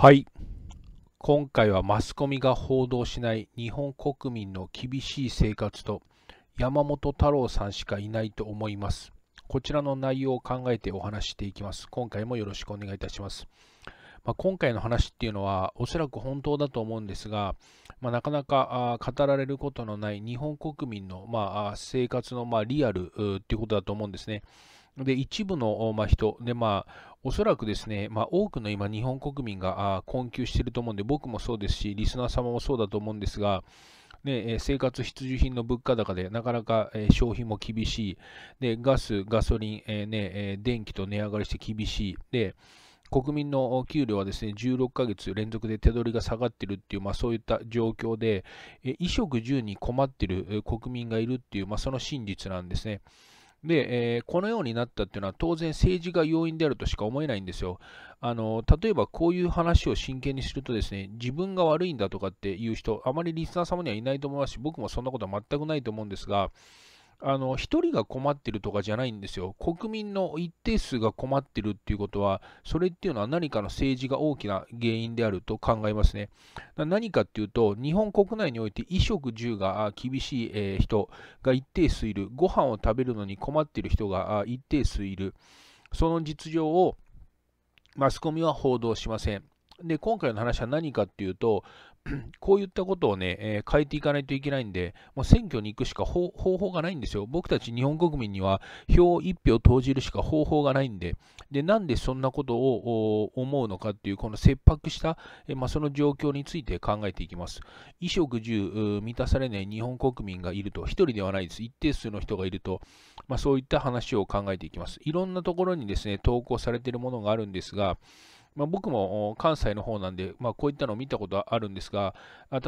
はい。今回はマスコミが報道しない日本国民の厳しい生活と山本太郎さんしかいないと思います。こちらの内容を考えてお話していきます。今回もよろしくお願いいたします。まあ、今回の話っていうのはおそらく本当だと思うんですが、まあ、なかなか語られることのない日本国民の、まあ、生活の、まリアルということだと思うんですね。で、一部の、まあ、人、で、まあ、おそらくですね、まあ、多くの今、日本国民が困窮していると思うんで、僕もそうですし、リスナー様もそうだと思うんですが、ね、生活必需品の物価高で、なかなか消費も厳しい、でガス、ガソリン、えー、ね、電気と値上がりして厳しい。で国民の給料はですね16ヶ月連続で手取りが下がっているっていう、まあ、そういった状況で、衣食住に困っている国民がいるっていう、まあ、その真実なんですね。で、えー、このようになったっていうのは当然政治が要因であるとしか思えないんですよ。あの例えばこういう話を真剣にするとですね、自分が悪いんだとかっていう人、あまりリスナー様にはいないと思いますし、僕もそんなことは全くないと思うんですが、あの、一人が困ってるとかじゃないんですよ。国民の一定数が困ってるっていうことは、それっていうのは何かの政治が大きな原因であると考えますね。何かっていうと、日本国内において衣食住が厳しい人が一定数いる。ご飯を食べるのに困ってる人が一定数いる。その実情をマスコミは報道しません。で、今回の話は何かっていうと、こういったことをね、えー、変えていかないといけないんで、もう選挙に行くしか方法がないんですよ。僕たち日本国民には票1票投じるしか方法がないんで、でなんでそんなことを思うのかっていう、この切迫した、えー、まあ、その状況について考えていきます。衣食住満たされない日本国民がいると、一人ではないです。一定数の人がいると、まあ、そういった話を考えていきます。いろんなところにですね、投稿されているものがあるんですが、まあ、僕も関西の方なんで、まあ、こういったのを見たことあるんですが、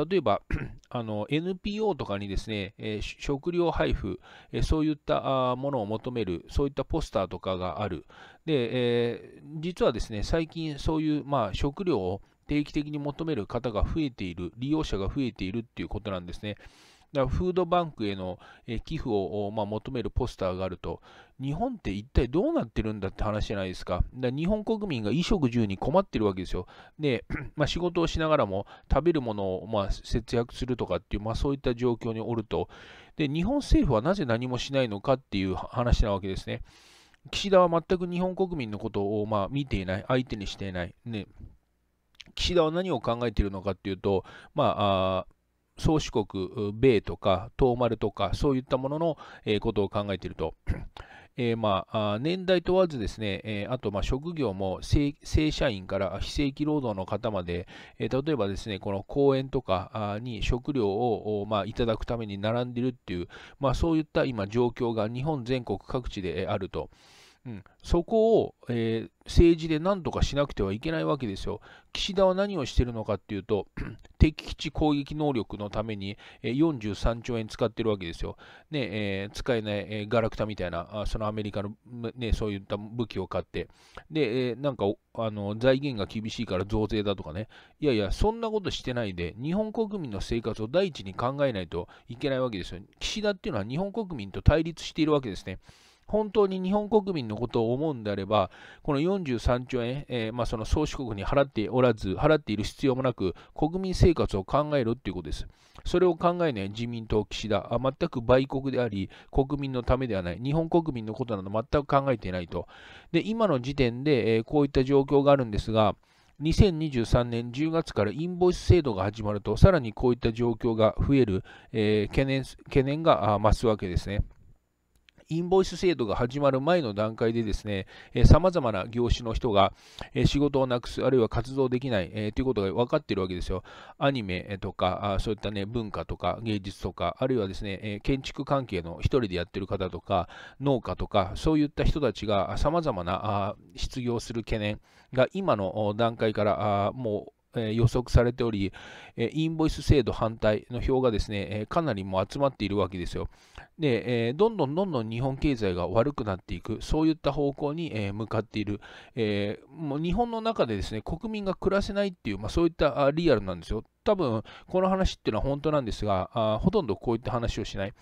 例えば あの NPO とかにですね、えー、食料配布、えー、そういったものを求める、そういったポスターとかがある。で、えー、実はですね、最近そういう、まあ、食料を定期的に求める方が増えている、利用者が増えているっていうことなんですね。だからフードバンクへの、寄付を、まあ、求めるポスターがあると、日本って一体どうなってるんだって話じゃないですか。だ日本国民が衣食住に困ってるわけですよ。で、まあ、仕事をしながらも食べるものを、まあ、節約するとかっていう、まあ、そういった状況におるとで、日本政府はなぜ何もしないのかっていう話なわけですね。岸田は全く日本国民のことを、まあ、見ていない、相手にしていない。ね岸田は何を考えているのかというと、まあ、あ宗主国、米とか東丸とか、そういったものの、えことを考えていると。えー、まあ、年代問わずですね、えー、あとま職業も正社員から非正規労働の方まで、えー、例えばですね、この公園とかに食料をまあ、いただくために並んでいるっていう、まあ、そういった今状況が日本全国各地であると。うん、そこを、えー、政治で何とかしなくてはいけないわけですよ。岸田は何をしているのかっていうと、敵基地攻撃能力のために43兆円使ってるわけですよ。ねえー、使えない、えー、ガラクタみたいな、そのアメリカの、ね、そういった武器を買って、で、えー、なんかあの財源が厳しいから増税だとかね、いやいや、そんなことしてないで、日本国民の生活を第一に考えないといけないわけですよ。岸田っていうのは日本国民と対立しているわけですね。本当に日本国民のことを思うんであれば、この43兆円、えー、まあ、その宗主国に払っておらず、払っている必要もなく、国民生活を考えろということです。それを考えない自民党、岸田、あ全く売国であり、国民のためではない、日本国民のことなど全く考えていないと。で、今の時点で、えー、こういった状況があるんですが、2023年10月からインボイス制度が始まると、さらにこういった状況が増える、えー、懸念懸念が増すわけですね。インボイス制度が始まる前の段階でですね、さまざまな業種の人が仕事をなくす、あるいは活動できない、えー、ということが分かっているわけですよ。アニメとか、そういった、ね、文化とか芸術とか、あるいはですね、え建築関係の1人でやってる方とか、農家とか、そういった人たちがさまざまな失業する懸念が今の段階からもうえ予測されており、えインボイス制度反対の票がですね、えかなりも集まっているわけですよ。で、どんどんどんどん日本経済が悪くなっていく、そういった方向に、え向かっている、えもう日本の中でですね国民が暮らせないっていう、まあ、そういったリアルなんですよ。多分この話っていうのは本当なんですが、あほとんどこういった話をしない。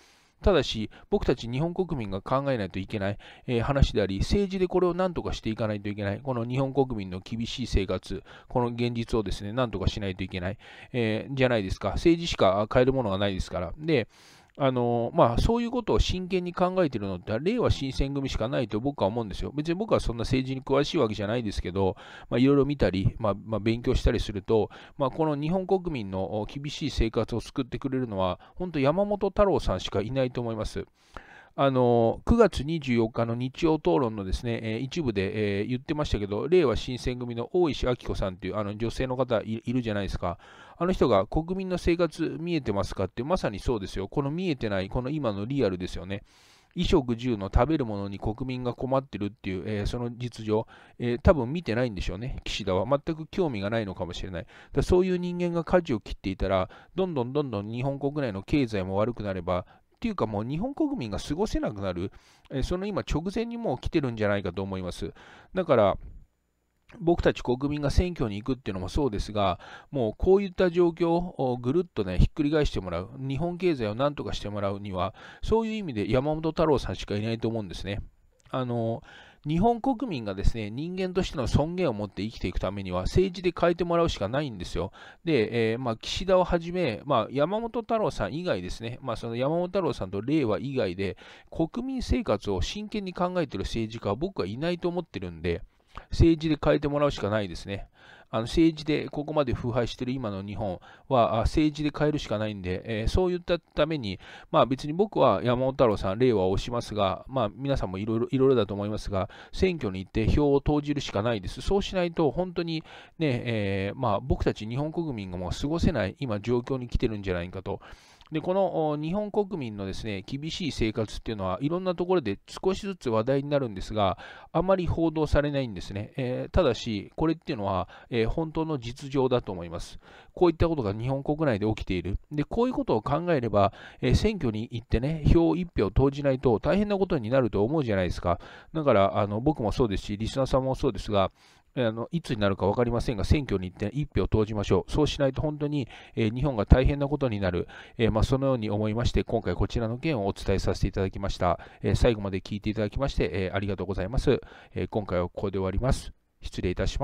ただし、僕たち日本国民が考えないといけない、えー、話であり、政治でこれを何とかしていかないといけない、この日本国民の厳しい生活、この現実をですね、何とかしないといけない、えー、じゃないですか。政治しか変えるものがないですから。で、あのまあ、そういうことを真剣に考えてるのって、れいわ新選組しかないと僕は思うんですよ。別に僕はそんな政治に詳しいわけじゃないですけど、まいろいろ見たり、まあ、まあ、勉強したりすると、まあ、この日本国民の厳しい生活を救ってくれるのは、本当、山本太郎さんしかいないと思います。あの9月24日の日曜討論のですね、えー、一部で、えー、言ってましたけど、令和新選組の大石明子さんというあの女性の方いるじゃないですか、あの人が国民の生活見えてますかって、まさにそうですよ、この見えてない、この今のリアルですよね。衣食住の食べるものに国民が困ってるっていう、えー、その実情、えー、多分見てないんでしょうね、岸田は。全く興味がないのかもしれない。だそういう人間が舵を切っていたら、どんどんどんどん日本国内の経済も悪くなれば、っていうかもう日本国民が過ごせなくなる、えその今直前にもう来てるんじゃないかと思います。だから、僕たち国民が選挙に行くっていうのもそうですが、もうこういった状況をぐるっとね、ひっくり返してもらう、日本経済をなんとかしてもらうには、そういう意味で山本太郎さんしかいないと思うんですね。あのー日本国民がですね、人間としての尊厳を持って生きていくためには、政治で変えてもらうしかないんですよ。で、えー、まあ、岸田をはじめ、まあ、山本太郎さん以外ですね、まあ、その山本太郎さんと令和以外で、国民生活を真剣に考えている政治家は僕はいないと思ってるんで、政治で変えてもらうしかないですね。あの政治でここまで腐敗している今の日本は政治で変えるしかないんで、えー、そういったために、まあ、別に僕は山本太郎さん、令和を押しますが、まあ、皆さんもいろいろだと思いますが、選挙に行って票を投じるしかないです。そうしないと本当にね、ねえー、まあ、僕たち日本国民がもう過ごせない今状況に来てるんじゃないかと。でこの日本国民のですね厳しい生活っていうのはいろんなところで少しずつ話題になるんですがあまり報道されないんですね、えー、ただしこれっていうのは、えー、本当の実情だと思いますこういったことが日本国内で起きているでこういうことを考えれば、えー、選挙に行ってね票1票投じないと大変なことになると思うじゃないですかだからあの僕もそうですしリスナーさんもそうですがあのいつになるか分かりませんが、選挙に一票投じましょう。そうしないと本当に、えー、日本が大変なことになる、えー、まあ、そのように思いまして、今回こちらの件をお伝えさせていただきました。えー、最後まで聞いていただきまして、えありがとうございます、え今回はここで終わります。失礼いたします。